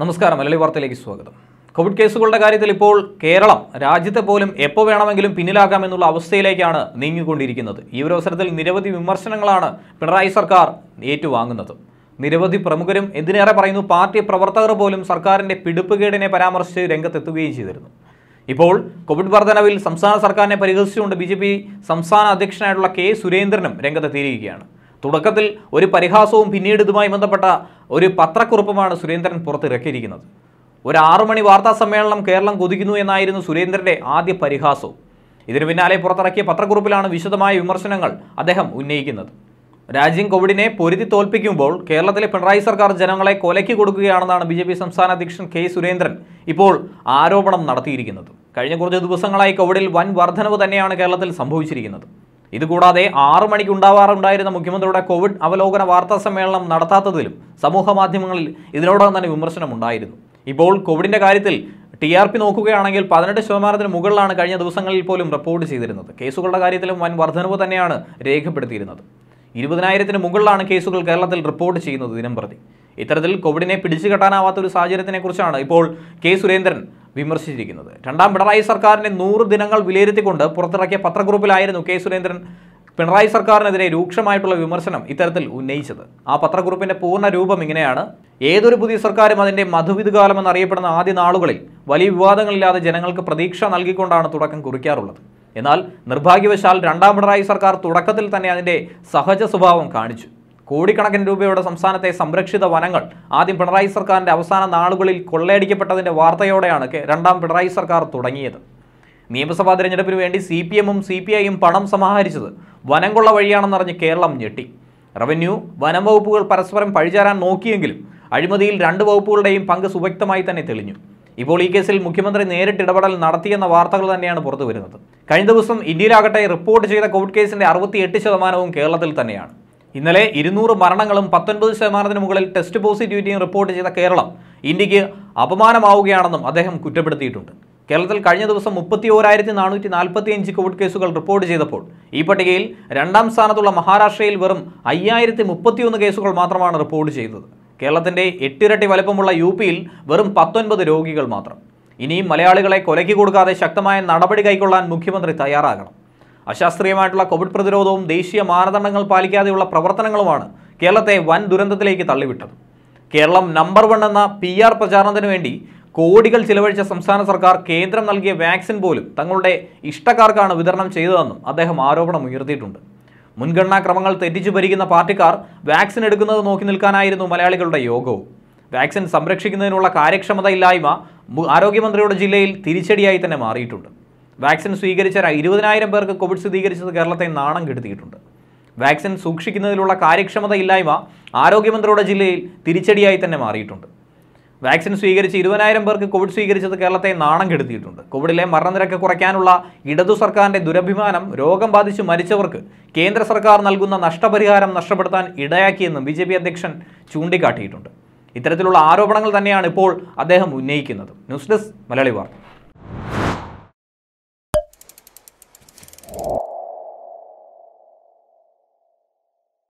നമസ്കാരം മലയാളി വാർത്തയിലേക്ക് സ്വാഗതം കോവിഡ് കേസുകളുടെ കാര്യത്തിൽ ഇപ്പോൾ കേരളം രാജ്യത്തെ പോലും എപ്പോൾ വേണമെങ്കിലും പിന്നിലാകാമെന്നുള്ള അവസ്ഥയിലേക്കാണ് നീങ്ങിക്കൊണ്ടിരിക്കുന്നത് ഈ ഒരു അവസരത്തിൽ നിരവധി വിമർശനങ്ങളാണ് പിണറായി സർക്കാർ ഏറ്റുവാങ്ങുന്നത് നിരവധി പ്രമുഖരും എന്തിനേറെ പറയുന്നു പാർട്ടി പ്രവർത്തകർ പോലും സർക്കാരിൻ്റെ പിടിപ്പുകേടിനെ പരാമർശിച്ച് രംഗത്തെത്തുകയും ചെയ്തിരുന്നു ഇപ്പോൾ കോവിഡ് വർധനവിൽ സംസ്ഥാന സർക്കാരിനെ പരിഹസിച്ചുകൊണ്ട് ബി സംസ്ഥാന അധ്യക്ഷനായിട്ടുള്ള കെ സുരേന്ദ്രനും രംഗത്തെത്തിയിരിക്കുകയാണ് തുടക്കത്തിൽ ഒരു പരിഹാസവും പിന്നീട് ഇതുമായി ബന്ധപ്പെട്ട ഒരു പത്രക്കുറിപ്പുമാണ് സുരേന്ദ്രൻ പുറത്തിറക്കിയിരിക്കുന്നത് ഒരു ആറുമണി വാർത്താ സമ്മേളനം കേരളം കൊതിക്കുന്നു എന്നായിരുന്നു സുരേന്ദ്രൻ്റെ ആദ്യ പരിഹാസവും ഇതിനു പിന്നാലെ പുറത്തിറക്കിയ പത്രക്കുറിപ്പിലാണ് വിശദമായ വിമർശനങ്ങൾ അദ്ദേഹം ഉന്നയിക്കുന്നത് രാജ്യം കോവിഡിനെ പൊരുതി തോൽപ്പിക്കുമ്പോൾ കേരളത്തിലെ പിണറായി സർക്കാർ ജനങ്ങളെ കൊലയ്ക്ക് കൊടുക്കുകയാണെന്നാണ് ബി സംസ്ഥാന അധ്യക്ഷൻ കെ സുരേന്ദ്രൻ ഇപ്പോൾ ആരോപണം നടത്തിയിരിക്കുന്നത് കഴിഞ്ഞ കുറച്ച് ദിവസങ്ങളായി കോവിഡിൽ വൻ വർധനവ് തന്നെയാണ് കേരളത്തിൽ സംഭവിച്ചിരിക്കുന്നത് ഇതുകൂടാതെ ആറു മണിക്ക് ഉണ്ടാവാറുണ്ടായിരുന്ന മുഖ്യമന്ത്രിയുടെ കോവിഡ് അവലോകന വാർത്താ സമ്മേളനം നടത്താത്തതിലും സമൂഹ മാധ്യമങ്ങളിൽ ഇതിനോടകം തന്നെ വിമർശനമുണ്ടായിരുന്നു ഇപ്പോൾ കോവിഡിന്റെ കാര്യത്തിൽ ടി ആർ പി നോക്കുകയാണെങ്കിൽ പതിനെട്ട് ശതമാനത്തിന് മുകളിലാണ് കഴിഞ്ഞ ദിവസങ്ങളിൽ പോലും റിപ്പോർട്ട് ചെയ്തിരുന്നത് കേസുകളുടെ കാര്യത്തിലും വൻ വർധനവ് തന്നെയാണ് രേഖപ്പെടുത്തിയിരുന്നത് ഇരുപതിനായിരത്തിന് മുകളിലാണ് കേസുകൾ കേരളത്തിൽ റിപ്പോർട്ട് ചെയ്യുന്നത് ദിനം പ്രതി ഇത്തരത്തിൽ കോവിഡിനെ പിടിച്ചുകെട്ടാനാവാത്ത ഒരു സാഹചര്യത്തിനെക്കുറിച്ചാണ് ഇപ്പോൾ കെ സുരേന്ദ്രൻ വിമർശിച്ചിരിക്കുന്നത് രണ്ടാം പിണറായി സർക്കാരിനെ നൂറ് ദിനങ്ങൾ വിലയിരുത്തിക്കൊണ്ട് പുറത്തിറക്കിയ പത്രക്കുറിപ്പിലായിരുന്നു കെ സുരേന്ദ്രൻ പിണറായി സർക്കാരിനെതിരെ രൂക്ഷമായിട്ടുള്ള വിമർശനം ഇത്തരത്തിൽ ഉന്നയിച്ചത് ആ പത്രക്കുറിപ്പിന്റെ പൂർണ്ണ രൂപം ഇങ്ങനെയാണ് ഏതൊരു പുതിയ സർക്കാരും അതിൻ്റെ മധുവിധുകാലം എന്നറിയപ്പെടുന്ന ആദ്യ നാളുകളിൽ വലിയ വിവാദങ്ങളില്ലാതെ ജനങ്ങൾക്ക് പ്രതീക്ഷ നൽകിക്കൊണ്ടാണ് തുടക്കം കുറിക്കാറുള്ളത് എന്നാൽ നിർഭാഗ്യവശാൽ രണ്ടാം പിണറായി സർക്കാർ തുടക്കത്തിൽ തന്നെ അതിൻ്റെ സഹജ സ്വഭാവം കാണിച്ചു കോടിക്കണക്കിന് രൂപയുടെ സംസ്ഥാനത്തെ സംരക്ഷിത വനങ്ങൾ ആദ്യം പിണറായി സർക്കാരിൻ്റെ അവസാന നാളുകളിൽ കൊള്ളയടിക്കപ്പെട്ടതിൻ്റെ വാർത്തയോടെയാണ് രണ്ടാം പിണറായി സർക്കാർ തുടങ്ങിയത് നിയമസഭാ തിരഞ്ഞെടുപ്പിന് വേണ്ടി സി പി എമ്മും സി പി ഐയും പണം സമാഹരിച്ചത് വനം വഴിയാണെന്നറിഞ്ഞ് കേരളം ഞെട്ടി റവന്യൂ വനം വകുപ്പുകൾ പരസ്പരം പഴിചാരാൻ നോക്കിയെങ്കിലും അഴിമതിയിൽ രണ്ട് വകുപ്പുകളുടെയും പങ്ക് സുവ്യക്തമായി തന്നെ തെളിഞ്ഞു ഇപ്പോൾ ഈ കേസിൽ മുഖ്യമന്ത്രി നേരിട്ട് ഇടപെടൽ നടത്തിയെന്ന വാർത്തകൾ തന്നെയാണ് പുറത്തു വരുന്നത് കഴിഞ്ഞ ദിവസം ഇന്ത്യയിലാകട്ടെ റിപ്പോർട്ട് ചെയ്ത കോവിഡ് കേസിൻ്റെ അറുപത്തിയെട്ട് ശതമാനവും കേരളത്തിൽ തന്നെയാണ് ഇന്നലെ ഇരുന്നൂറ് മരണങ്ങളും പത്തൊൻപത് ശതമാനത്തിന് മുകളിൽ ടെസ്റ്റ് പോസിറ്റിവിറ്റിയും റിപ്പോർട്ട് ചെയ്ത കേരളം ഇന്ത്യക്ക് അപമാനമാവുകയാണെന്നും അദ്ദേഹം കുറ്റപ്പെടുത്തിയിട്ടുണ്ട് കേരളത്തിൽ കഴിഞ്ഞ ദിവസം മുപ്പത്തി ഓരായിരത്തി നാനൂറ്റി നാൽപ്പത്തി അഞ്ച് കോവിഡ് കേസുകൾ റിപ്പോർട്ട് ചെയ്തപ്പോൾ ഈ പട്ടികയിൽ രണ്ടാം സ്ഥാനത്തുള്ള മഹാരാഷ്ട്രയിൽ വെറും അയ്യായിരത്തി മുപ്പത്തിയൊന്ന് കേസുകൾ മാത്രമാണ് റിപ്പോർട്ട് ചെയ്തത് കേരളത്തിൻ്റെ എട്ടിരട്ടി വലുപ്പമുള്ള യു പിയിൽ വെറും പത്തൊൻപത് രോഗികൾ മാത്രം ഇനിയും മലയാളികളെ കൊലക്കി കൊടുക്കാതെ ശക്തമായ നടപടി കൈക്കൊള്ളാൻ മുഖ്യമന്ത്രി തയ്യാറാകണം അശാസ്ത്രീയമായിട്ടുള്ള കോവിഡ് പ്രതിരോധവും ദേശീയ മാനദണ്ഡങ്ങൾ പാലിക്കാതെയുള്ള പ്രവർത്തനങ്ങളുമാണ് കേരളത്തെ വൻ ദുരന്തത്തിലേക്ക് തള്ളിവിട്ടത് കേരളം നമ്പർ വൺ എന്ന പി ആർ പ്രചാരണത്തിന് വേണ്ടി കോടികൾ ചിലവഴിച്ച സംസ്ഥാന സർക്കാർ കേന്ദ്രം നൽകിയ വാക്സിൻ പോലും തങ്ങളുടെ ഇഷ്ടക്കാർക്കാണ് വിതരണം ചെയ്തതെന്നും അദ്ദേഹം ആരോപണം ഉയർത്തിയിട്ടുണ്ട് മുൻഗണനാ ക്രമങ്ങൾ തെറ്റിച്ചു ഭരിക്കുന്ന പാർട്ടിക്കാർ വാക്സിൻ എടുക്കുന്നത് നോക്കി നിൽക്കാനായിരുന്നു മലയാളികളുടെ യോഗവും വാക്സിൻ സംരക്ഷിക്കുന്നതിനുള്ള കാര്യക്ഷമതയില്ലായ്മ ആരോഗ്യമന്ത്രിയുടെ ജില്ലയിൽ തിരിച്ചടിയായി തന്നെ മാറിയിട്ടുണ്ട് വാക്സിൻ സ്വീകരിച്ച ഇരുപതിനായിരം പേർക്ക് കോവിഡ് സ്ഥിരീകരിച്ചത് കേരളത്തെ നാണം കെടുത്തിയിട്ടുണ്ട് വാക്സിൻ സൂക്ഷിക്കുന്നതിലുള്ള കാര്യക്ഷമത ഇല്ലായ്മ ആരോഗ്യമന്ത്രിയുടെ ജില്ലയിൽ തിരിച്ചടിയായി തന്നെ മാറിയിട്ടുണ്ട് വാക്സിൻ സ്വീകരിച്ച് ഇരുപതിനായിരം പേർക്ക് കോവിഡ് സ്വീകരിച്ചത് കേരളത്തെ നാണം കെടുത്തിയിട്ടുണ്ട് കോവിഡിലെ മരണനിരക്ക് കുറയ്ക്കാനുള്ള ഇടതു സർക്കാരിൻ്റെ ദുരഭിമാനം രോഗം ബാധിച്ച് മരിച്ചവർക്ക് കേന്ദ്ര സർക്കാർ നൽകുന്ന നഷ്ടപരിഹാരം നഷ്ടപ്പെടുത്താൻ ഇടയാക്കിയെന്നും ബി ജെ പി അധ്യക്ഷൻ ചൂണ്ടിക്കാട്ടിയിട്ടുണ്ട് ഇത്തരത്തിലുള്ള ആരോപണങ്ങൾ തന്നെയാണ് ഇപ്പോൾ അദ്ദേഹം ഉന്നയിക്കുന്നത് ന്യൂസ് ഡെസ്ക് മലയാളി വാർത്ത